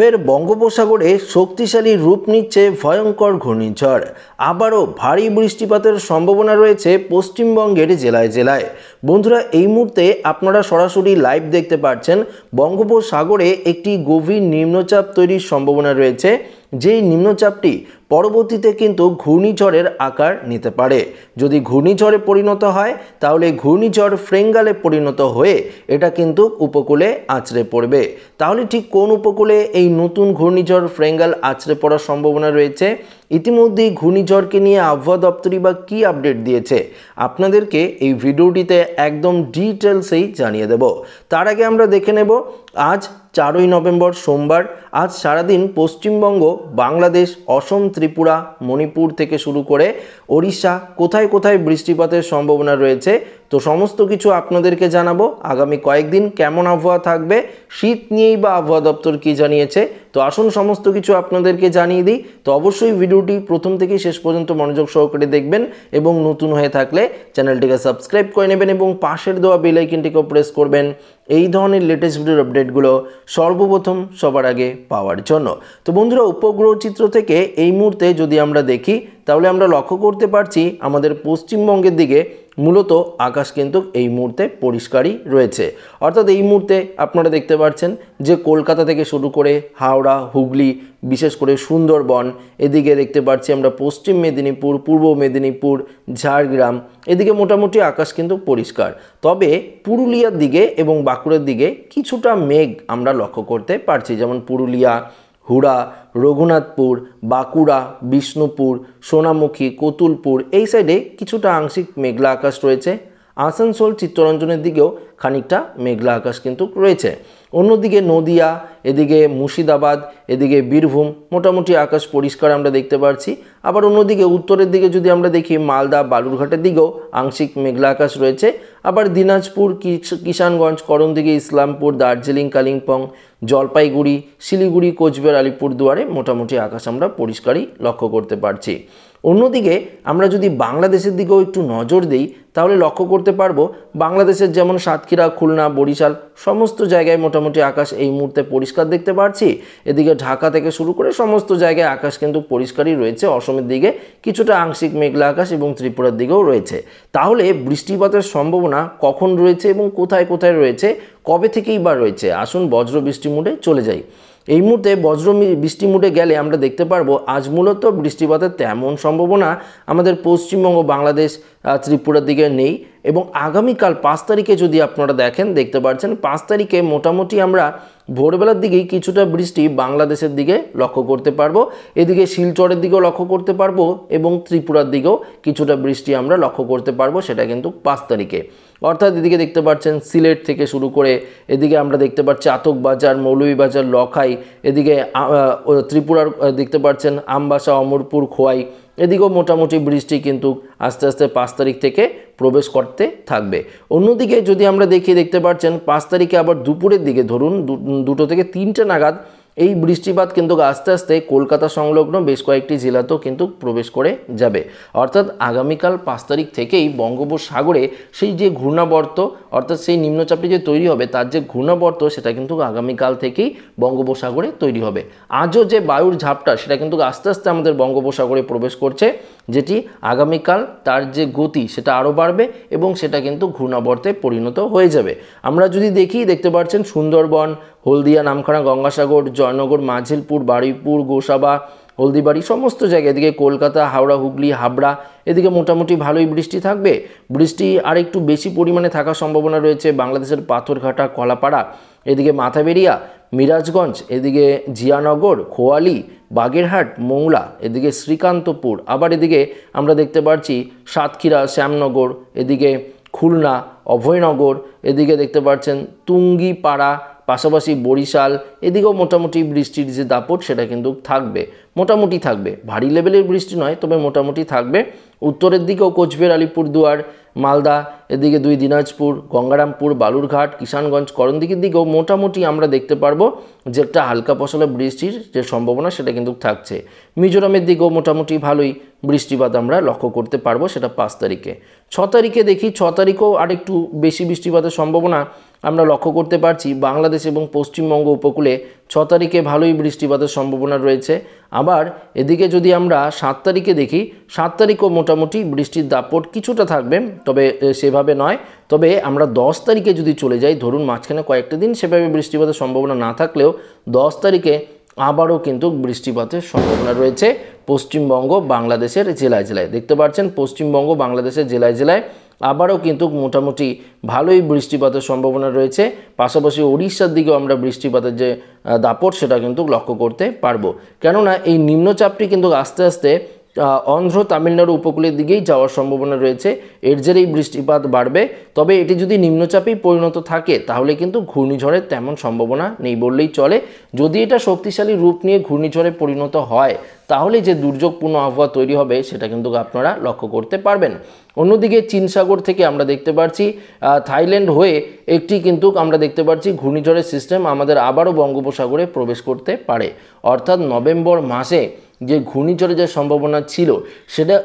ফের বঙ্গোপসাগরে শক্তিশালী রূপ নিচ্ছে ভয়ঙ্কর ঘূর্ণিঝড় আবারও ভারী বৃষ্টিপাতের সম্ভাবনা রয়েছে পশ্চিমবঙ্গের জেলায় জেলায় বন্ধুরা এই মুহূর্তে আপনারা সরাসরি লাইভ দেখতে পাচ্ছেন বঙ্গোপসাগরে একটি গভীর নিম্নচাপ তৈরির সম্ভাবনা রয়েছে যেই নিম্নচাপটি পরবর্তীতে কিন্তু ঘূর্ণিঝড়ের আকার নিতে পারে যদি ঘূর্ণিঝড়ে পরিণত হয় তাহলে ঘূর্ণিঝড় ফ্রেঙ্গালে পরিণত হয়ে এটা কিন্তু উপকূলে আছড়ে পড়বে তাহলে ঠিক কোন উপকূলে এই নতুন ঘূর্ণিঝড় ফ্রেঙ্গাল আছড়ে পড়ার সম্ভাবনা রয়েছে ইতিমধ্যেই ঘূর্ণিঝড়কে নিয়ে আবহাওয়া দপ্তরই বা কী আপডেট দিয়েছে আপনাদেরকে এই ভিডিওটিতে একদম ডিটেলসেই জানিয়ে দেব তার আগে আমরা দেখে নেব আজ চারই নভেম্বর সোমবার আজ সারাদিন পশ্চিমবঙ্গ বাংলাদেশ অসম ত্রিপুরা মণিপুর থেকে শুরু করে ওড়িশা কোথায় কোথায় বৃষ্টিপাতের সম্ভাবনা রয়েছে তো সমস্ত কিছু আপনাদেরকে জানাবো আগামী কয়েকদিন কেমন আবহাওয়া থাকবে শীত নিয়েই বা আবহাওয়া দপ্তর কি জানিয়েছে তো আসুন সমস্ত কিছু আপনাদেরকে জানিয়ে দিই তো অবশ্যই ভিডিওটি প্রথম থেকে শেষ পর্যন্ত মনোযোগ সহকারে দেখবেন এবং নতুন হয়ে থাকলে চ্যানেলটিকে সাবস্ক্রাইব করে নেবেন এবং পাশের দেওয়া বেলাইকিনটিকেও প্রেস করবেন এই ধরনের লেটেস্ট ভিডিওর আপডেটগুলো সর্বপ্রথম সবার আগে পাওয়ার জন্য তো বন্ধুরা উপগ্রহ চিত্র থেকে এই মুহূর্তে যদি আমরা দেখি তাহলে আমরা লক্ষ্য করতে পারছি আমাদের পশ্চিমবঙ্গের দিকে মূলত আকাশ কিন্তু এই মুহূর্তে পরিষ্কারই রয়েছে অর্থাৎ এই মুহূর্তে আপনারা দেখতে পাচ্ছেন যে কলকাতা থেকে শুরু করে হাওড়া হুগলি বিশেষ করে সুন্দরবন এদিকে দেখতে পাচ্ছি আমরা পশ্চিম মেদিনীপুর পূর্ব মেদিনীপুর ঝাড়গ্রাম এদিকে মোটামুটি আকাশ কিন্তু পরিষ্কার তবে পুরুলিয়ার দিকে এবং বাঁকুড়ার দিকে কিছুটা মেঘ আমরা লক্ষ্য করতে পারছি যেমন পুরুলিয়া হুড়া রঘুনাথপুর বাঁকুড়া বিষ্ণুপুর সোনামুখী কতুলপুর এই সাইডে কিছুটা আংশিক মেঘলা আকাশ রয়েছে আসানসোল চিত্তরঞ্জনের দিকেও খানিকটা মেঘলা আকাশ কিন্তু রয়েছে অন্যদিকে নদিয়া এদিকে মুর্শিদাবাদ এদিকে বীরভূম মোটামুটি আকাশ পরিষ্কার আমরা দেখতে পারছি আবার অন্যদিকে উত্তরের দিকে যদি আমরা দেখি মালদা বালুরঘাটের দিকেও আংশিক মেঘলা আকাশ রয়েছে আবার দিনাজপুর কিষানগঞ্জ দিকে ইসলামপুর দার্জিলিং কালিম্পং জলপাইগুড়ি শিলিগুড়ি কোচবিহার আলিপুরদুয়ারে মোটামুটি আকাশ আমরা পরিষ্কারই লক্ষ্য করতে পারছি অন্যদিকে আমরা যদি বাংলাদেশের দিকেও একটু নজর দিই তাহলে লক্ষ্য করতে পারবো বাংলাদেশের যেমন সাতক্ষীরা খুলনা বরিশাল সমস্ত জায়গায় মোটামুটি আকাশ এই মুহূর্তে পরিষ্কার দেখতে পাচ্ছি এদিকে ঢাকা থেকে শুরু করে সমস্ত জায়গায় আকাশ কিন্তু পরিষ্কারই রয়েছে অসমের দিকে কিছুটা আংশিক মেঘলা আকাশ এবং ত্রিপুরার দিকেও রয়েছে তাহলে বৃষ্টিপাতের সম্ভাবনা কখন রয়েছে এবং কোথায় কোথায় রয়েছে কবে থেকেই বা রয়েছে আসুন বজ্র বৃষ্টি মুডে চলে যাই এই মুহূর্তে বজ্র বৃষ্টি মুটে গেলে আমরা দেখতে পারবো আজ মূলত বৃষ্টিপাতের তেমন সম্ভাবনা আমাদের পশ্চিমবঙ্গ বাংলাদেশ ত্রিপুরার দিকে নেই এবং আগামীকাল পাঁচ তারিখে যদি আপনারা দেখেন দেখতে পাচ্ছেন পাঁচ তারিখে মোটামুটি আমরা ভোরবেলার দিকেই কিছুটা বৃষ্টি বাংলাদেশের দিকে লক্ষ্য করতে পারবো এদিকে শিলচরের দিকেও লক্ষ্য করতে পারবো এবং ত্রিপুরার দিকেও কিছুটা বৃষ্টি আমরা লক্ষ্য করতে পারবো সেটা কিন্তু পাঁচ তারিখে অর্থাৎ এদিকে দেখতে পাচ্ছেন সিলেট থেকে শুরু করে এদিকে আমরা দেখতে পাচ্ছি আতকবাজার মৌলভীবাজার লখাই এদিকে ত্রিপুরার দেখতে পাচ্ছেন আমবাসা অমরপুর খোয়াই এদিকেও মোটামুটি বৃষ্টি কিন্তু আস্তে আস্তে পাঁচ তারিখ থেকে প্রবেশ করতে থাকবে অন্যদিকে যদি আমরা দেখি দেখতে পাচ্ছেন পাঁচ তারিখে আবার দুপুরের দিকে ধরুন দুটো থেকে তিনটে নাগাদ এই বৃষ্টিপাত কিন্তু আস্তে আস্তে কলকাতা সংলগ্ন বেশ কয়েকটি জেলাতেও কিন্তু প্রবেশ করে যাবে অর্থাৎ আগামীকাল পাঁচ তারিখ থেকেই বঙ্গোপসাগরে সেই যে ঘূর্ণাবর্ত অর্থাৎ সেই নিম্নচাপটি যে তৈরি হবে তার যে ঘূর্ণাবর্ত সেটা কিন্তু আগামীকাল থেকেই বঙ্গোপসাগরে তৈরি হবে আজও যে বায়ুর ঝাপটা সেটা কিন্তু আস্তে আস্তে আমাদের বঙ্গোপসাগরে প্রবেশ করছে যেটি আগামীকাল তার যে গতি সেটা আরও বাড়বে এবং সেটা কিন্তু ঘূর্ণাবর্তে পরিণত হয়ে যাবে আমরা যদি দেখি দেখতে পাচ্ছেন সুন্দরবন হলদিয়া নামখানা গঙ্গাসাগর জয়নগর মাঝিলপুর বারুইপুর গোসাবা হলদিবাড়ি সমস্ত জায়গায় এদিকে কলকাতা হাওড়া হুগলি হাবড়া এদিকে মোটামুটি ভালোই বৃষ্টি থাকবে বৃষ্টি আর একটু বেশি পরিমাণে থাকার সম্ভাবনা রয়েছে বাংলাদেশের পাথরঘাটা কলাপাড়া এদিকে মাথাবেরিয়া মিরাজগঞ্জ এদিকে জিয়ানগর খোয়ালি বাগেরহাট মৌলা এদিকে শ্রীকান্তপুর আবার এদিকে আমরা দেখতে পাচ্ছি সাতক্ষীরা শ্যামনগর এদিকে খুলনা অভয়নগর এদিকে দেখতে পাচ্ছেন তুঙ্গিপাড়া পাশাপাশি বরিশাল এদিকেও মোটামুটি বৃষ্টির যে দাপট সেটা কিন্তু থাকবে মোটামুটি থাকবে ভারী লেভেলের বৃষ্টি নয় তবে মোটামুটি থাকবে উত্তরের দিকেও কোচবিহার আলিপুরদুয়ার মালদা এদিকে দুই দিনাজপুর গঙ্গারামপুর বালুরঘাট কিষানগঞ্জ করণদিকের দিকেও মোটামুটি আমরা দেখতে পারবো যে একটা হালকা ফসলে বৃষ্টির যে সম্ভাবনা সেটা কিন্তু থাকছে মিজোরামের দিকেও মোটামুটি ভালোই বৃষ্টিপাত আমরা লক্ষ্য করতে পারবো সেটা পাঁচ তারিখে ছ তারিখে দেখি ছ তারিখেও আরেকটু বেশি বৃষ্টিপাতের সম্ভাবনা আমরা লক্ষ্য করতে পারছি বাংলাদেশ এবং পশ্চিমবঙ্গ উপকূলে ছ তারিখে ভালোই বৃষ্টিপাতের সম্ভাবনা রয়েছে আবার এদিকে যদি আমরা সাত তারিখে দেখি সাত তারিখও মোটামুটি বৃষ্টির দাপট কিছুটা থাকবে তবে সেভাবে নয় তবে আমরা দশ তারিখে যদি চলে যাই ধরুন মাঝখানে কয়েকটা দিন সেভাবে বৃষ্টিপাতের সম্ভাবনা না থাকলেও দশ তারিখে আবারও কিন্তু বৃষ্টিপাতের সম্ভাবনা রয়েছে পশ্চিমবঙ্গ বাংলাদেশের জেলায় জেলায় দেখতে পাচ্ছেন পশ্চিমবঙ্গ বাংলাদেশের জেলায় জেলায় আবারও কিন্তু মোটামুটি ভালোই বৃষ্টিপাতের সম্ভাবনা রয়েছে পাশাপাশি ওড়িশার দিকেও আমরা বৃষ্টিপাতের যে দাপট সেটা কিন্তু লক্ষ্য করতে পারবো কেননা এই নিম্নচাপটি কিন্তু আস্তে আস্তে অন্ধ্র তামিলনাড়ু উপকূলের দিকেই যাওয়ার সম্ভাবনা রয়েছে এর জেরেই বৃষ্টিপাত বাড়বে তবে এটি যদি নিম্নচাপেই পরিণত থাকে তাহলে কিন্তু ঘূর্ণিঝড়ের তেমন সম্ভাবনা নেই বললেই চলে যদি এটা শক্তিশালী রূপ নিয়ে ঘূর্ণিঝড়ে পরিণত হয় তাহলে যে দুর্যোগপূর্ণ আবহাওয়া তৈরি হবে সেটা কিন্তু আপনারা লক্ষ্য করতে পারবেন অন্যদিকে চীন সাগর থেকে আমরা দেখতে পাচ্ছি থাইল্যান্ড হয়ে একটি কিন্তু আমরা দেখতে পাচ্ছি ঘূর্ণিঝড়ের সিস্টেম আমাদের আবারও বঙ্গোপসাগরে প্রবেশ করতে পারে অর্থাৎ নভেম্বর মাসে যে ঘূর্ণিঝড়ের যে সম্ভাবনা ছিল সেটা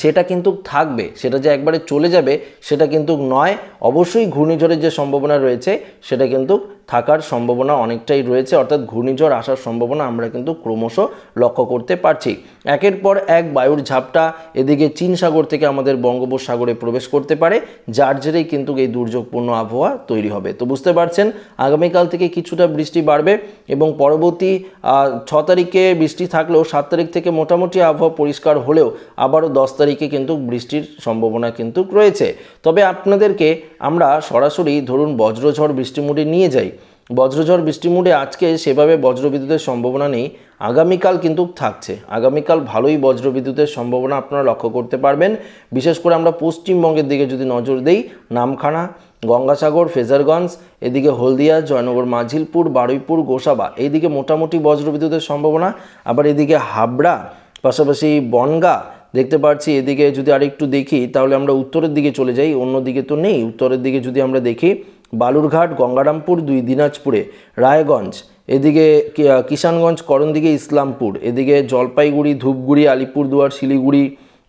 সেটা কিন্তু থাকবে সেটা যে একবারে চলে যাবে সেটা কিন্তু নয় অবশ্যই ঘূর্ণিঝড়ের যে সম্ভাবনা রয়েছে সেটা কিন্তু থাকার সম্ভাবনা অনেকটাই রয়েছে অর্থাৎ ঘূর্ণিঝড় আসার সম্ভাবনা আমরা কিন্তু ক্রমশ লক্ষ্য করতে পারছি একের পর এক বায়ুর ঝাপটা এদিকে চীন সাগর থেকে আমাদের বঙ্গোপসাগরে প্রবেশ করতে পারে যার জেরেই কিন্তু এই দুর্যোগপূর্ণ আবহাওয়া তৈরি হবে তো বুঝতে পারছেন আগামীকাল থেকে কিছুটা বৃষ্টি বাড়বে এবং পরবর্তী ছ তারিখে বৃষ্টি থাকলেও সাত তারিখ থেকে মোটামুটি আবহাওয়া পরিষ্কার হলেও আবারও দশ তারিখে কিন্তু বৃষ্টির সম্ভাবনা কিন্তু রয়েছে তবে আপনাদেরকে আমরা সরাসরি ধরুন বজ্রঝড় বৃষ্টিমুটি নিয়ে যাই বজ্রঝড় বৃষ্টিমুডে আজকে সেভাবে বজ্রবিদ্যুতের সম্ভাবনা নেই আগামীকাল কিন্তু থাকছে আগামীকাল ভালোই বজ্রবিদ্যুতের সম্ভাবনা আপনারা লক্ষ্য করতে পারবেন বিশেষ করে আমরা পশ্চিমবঙ্গের দিকে যদি নজর দেই নামখানা গঙ্গাসাগর ফেজারগঞ্জ এদিকে হলদিয়া জয়নগর মাঝিলপুর বারুইপুর গোসাবা এইদিকে মোটামুটি বজ্রবিদ্যুতের সম্ভাবনা আবার এদিকে হাবড়া পাশাপাশি বনগা দেখতে পাচ্ছি এদিকে যদি আরেকটু দেখি তাহলে আমরা উত্তরের দিকে চলে যাই অন্য দিকে তো নেই উত্তরের দিকে যদি আমরা দেখি বালুরঘাট গঙ্গারামপুর দুই দিনাজপুরে রায়গঞ্জ এদিকে কিষানগঞ্জ করণদিকে ইসলামপুর এদিকে জলপাইগুড়ি ধূপগুড়ি আলিপুরদুয়ার শিলিগুড়ি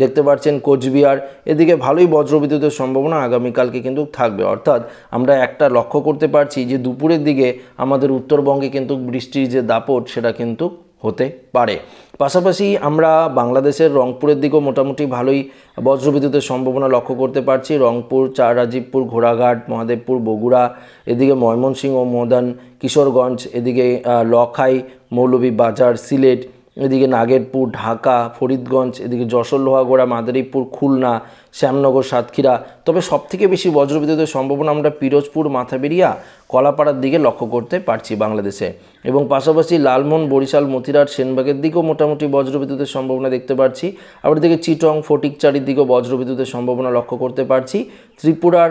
দেখতে পাচ্ছেন কোচবিহার এদিকে ভালোই বজ্রবিদ্যুতের সম্ভাবনা আগামীকালকে কিন্তু থাকবে অর্থাৎ আমরা একটা লক্ষ্য করতে পারছি যে দুপুরের দিকে আমাদের উত্তরবঙ্গে কিন্তু বৃষ্টির যে দাপট সেটা কিন্তু হতে পারে পাশাপাশি আমরা বাংলাদেশের রংপুরের দিকেও মোটামুটি ভালোই বজ্রবিদ্যুতের সম্ভাবনা লক্ষ্য করতে পারছি রংপুর চারাজীবপুর ঘোড়াঘাট মহাদেবপুর বগুড়া এদিকে ময়মনসিংহ মদন কিশোরগঞ্জ এদিকে লখাই মৌলভী বাজার সিলেট এদিকে নাগেরপুর ঢাকা ফরিদগঞ্জ এদিকে যশোর লোহাগোড়া মাদারীপুর খুলনা শ্যামনগর সাতক্ষীরা তবে সবথেকে বেশি বজ্রবিদ্যুতের সম্ভাবনা আমরা পিরোজপুর মাথাবেরিয়া কলাপাড়ার দিকে লক্ষ্য করতে পারছি বাংলাদেশে এবং পাশাপাশি লালমোহন বরিশাল মতিরাট সেনবাগের দিকেও মোটামুটি বজ্রবিদ্যুতের সম্ভাবনা দেখতে পারছি আবার দিকে চিটং ফটিকচারির দিকেও বজ্রবিদ্যুতের সম্ভাবনা লক্ষ্য করতে পারছি ত্রিপুরার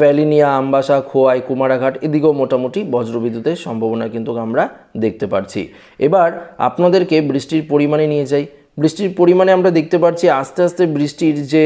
ভ্যালিনিয়া আমবাসা খোয়াই কুমারাঘাট এদিকেও মোটামুটি বজ্রবিদ্যুতের সম্ভাবনা কিন্তু আমরা দেখতে পারছি এবার আপনাদেরকে বৃষ্টির পরিমাণে নিয়ে যাই বৃষ্টির পরিমাণে আমরা দেখতে পাচ্ছি আস্তে আস্তে বৃষ্টির যে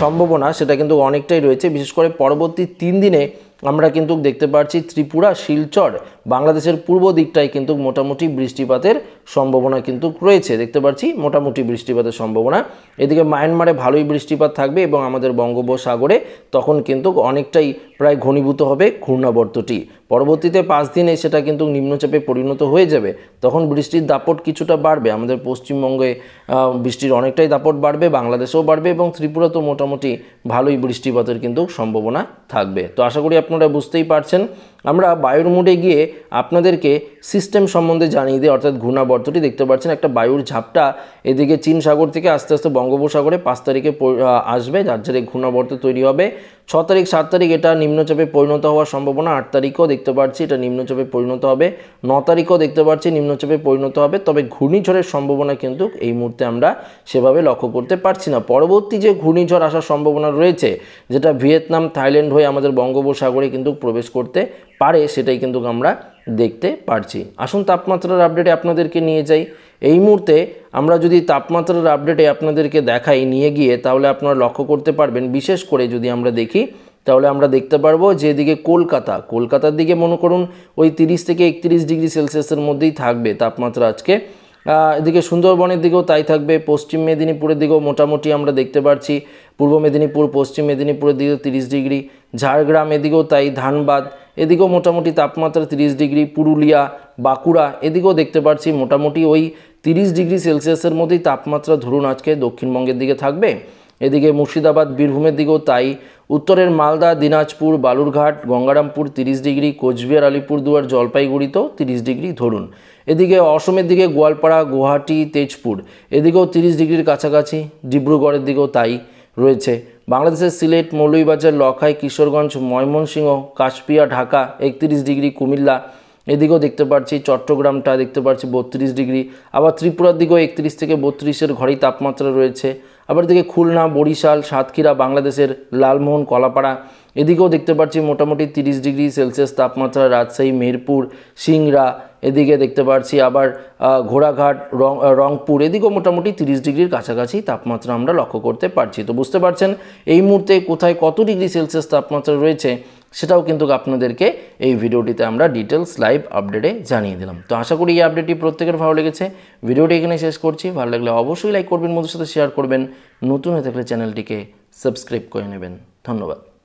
সম্ভাবনা সেটা কিন্তু অনেকটাই রয়েছে বিশেষ করে পরবর্তী তিন দিনে আমরা কিন্তু দেখতে পাচ্ছি ত্রিপুরা শিলচর বাংলাদেশের পূর্ব দিকটায় কিন্তু মোটামুটি বৃষ্টিপাতের সম্ভাবনা কিন্তু রয়েছে দেখতে পাচ্ছি মোটামুটি বৃষ্টিপাতের সম্ভাবনা এদিকে মায়ানমারে ভালোই বৃষ্টিপাত থাকবে এবং আমাদের বঙ্গোপসাগরে তখন কিন্তু অনেকটাই প্রায় ঘনীভূত হবে ঘূর্ণাবর্তটি পরবর্তীতে পাঁচ দিনে সেটা কিন্তু নিম্নচাপে পরিণত হয়ে যাবে তখন বৃষ্টির দাপট কিছুটা বাড়বে আমাদের পশ্চিমবঙ্গে বৃষ্টির অনেকটাই দাপট বাড়বে বাংলাদেশেও বাড়বে এবং ত্রিপুরা তো মোটামুটি ভালোই বৃষ্টিপাতের কিন্তু সম্ভাবনা থাকবে তো আশা করি আপনারা বুঝতেই পারছেন আমরা বায়ুর মোডে গিয়ে আপনাদেরকে সিস্টেম সম্বন্ধে জানিয়ে দিই অর্থাৎ ঘূর্ণাবর্তটি দেখতে পাচ্ছেন একটা বায়ুর ঝাপটা এদিকে চীন সাগর থেকে আস্তে আস্তে বঙ্গোপসাগরে পাঁচ তারিখে আসবে যার জেরে ঘূর্ণাবর্ত তৈরি হবে ছ তারিখ সাত তারিখ এটা নিম্নচাপে পরিণত হওয়ার সম্ভাবনা আট তারিখও দেখতে পাচ্ছি এটা নিম্নচাপে পরিণত হবে ন তারিখও দেখতে পাচ্ছি নিম্নচাপে পরিণত হবে তবে ঘূর্ণিঝড়ের সম্ভাবনা কিন্তু এই মুহূর্তে আমরা সেভাবে লক্ষ্য করতে পারছি না পরবর্তী যে ঘূর্ণিঝড় আসার সম্ভাবনা রয়েছে যেটা ভিয়েতনাম থাইল্যান্ড হয়ে আমাদের বঙ্গোপসাগরে কিন্তু প্রবেশ করতে পারে সেটাই কিন্তু আমরা দেখতে পারছি আসুন তাপমাত্রার আপডেটে আপনাদেরকে নিয়ে যাই এই মুহূর্তে আমরা যদি তাপমাত্রার আপডেটে আপনাদেরকে দেখাই নিয়ে গিয়ে তাহলে আপনারা লক্ষ্য করতে পারবেন বিশেষ করে যদি আমরা দেখি তাহলে আমরা দেখতে পারবো যে এদিকে কলকাতা কলকাতার দিকে মনে করুন ওই তিরিশ থেকে একত্রিশ ডিগ্রি সেলসিয়াসের মধ্যেই থাকবে তাপমাত্রা আজকে এদিকে সুন্দরবনের দিকেও তাই থাকবে পশ্চিম মেদিনীপুরের দিকেও মোটামুটি আমরা দেখতে পারছি পূর্ব মেদিনীপুর পশ্চিম মেদিনীপুরের দিকেও তিরিশ ডিগ্রি ঝাড়গ্রাম এদিকেও তাই ধানবাদ এদিকেও মোটামুটি তাপমাত্রা তিরিশ ডিগ্রি পুরুলিয়া বাঁকুড়া এদিকেও দেখতে পাচ্ছি মোটামুটি ওই তিরিশ ডিগ্রি সেলসিয়াসের মধ্যেই তাপমাত্রা ধরুন আজকে দক্ষিণবঙ্গের দিকে থাকবে এদিকে মুর্শিদাবাদ বীরভূমের দিকেও তাই উত্তরের মালদা দিনাজপুর বালুরঘাট গঙ্গারামপুর তিরিশ ডিগ্রি কোচবিহার আলিপুরদুয়ার জলপাইগুড়িতেও তিরিশ ডিগ্রি ধরুন এদিকে অসমের দিকে গোয়ালপাড়া গুয়াহাটি তেজপুর এদিকেও তিরিশ ডিগ্রির কাছাকাছি ডিব্রুগড়ের দিকেও তাই রয়েছে বাংলাদেশের সিলেট মৌলভীবাজার লখাই কিশোরগঞ্জ ময়মনসিংহ কাশপিয়া ঢাকা একত্রিশ ডিগ্রি কুমিল্লা এদিকেও দেখতে পাচ্ছি চট্টগ্রামটা দেখতে পাচ্ছি বত্রিশ ডিগ্রি আবার ত্রিপুরার দিকেও একত্রিশ থেকে বত্রিশের ঘরেই তাপমাত্রা রয়েছে আবার এদিকে খুলনা বরিশাল সাতক্ষীরা বাংলাদেশের লালমোহন কলাপাড়া এদিকেও দেখতে পাচ্ছি মোটামুটি তিরিশ ডিগ্রি সেলসিয়াস তাপমাত্রা রাজশাহী মেরপুর সিংরা এদিকে দেখতে পাচ্ছি আবার ঘোড়াঘাট রং রংপুর এদিকেও মোটামুটি তিরিশ ডিগ্রির কাছাকাছি তাপমাত্রা আমরা লক্ষ্য করতে পারছি তো বুঝতে পারছেন এই মুহূর্তে কোথায় কত ডিগ্রি সেলসিয়াস তাপমাত্রা রয়েছে সেটাও কিন্তু আপনাদেরকে এই ভিডিওটিতে আমরা ডিটেলস লাইভ আপডেটে জানিয়ে দিলাম তো আশা করি এই আপডেটটি প্রত্যেকের ভালো লেগেছে ভিডিওটি এখানে শেষ করছি ভালো লাগলে অবশ্যই লাইক করবেন মধুর সাথে শেয়ার করবেন নতুন হয়ে থাকলে চ্যানেলটিকে সাবস্ক্রাইব করে নেবেন ধন্যবাদ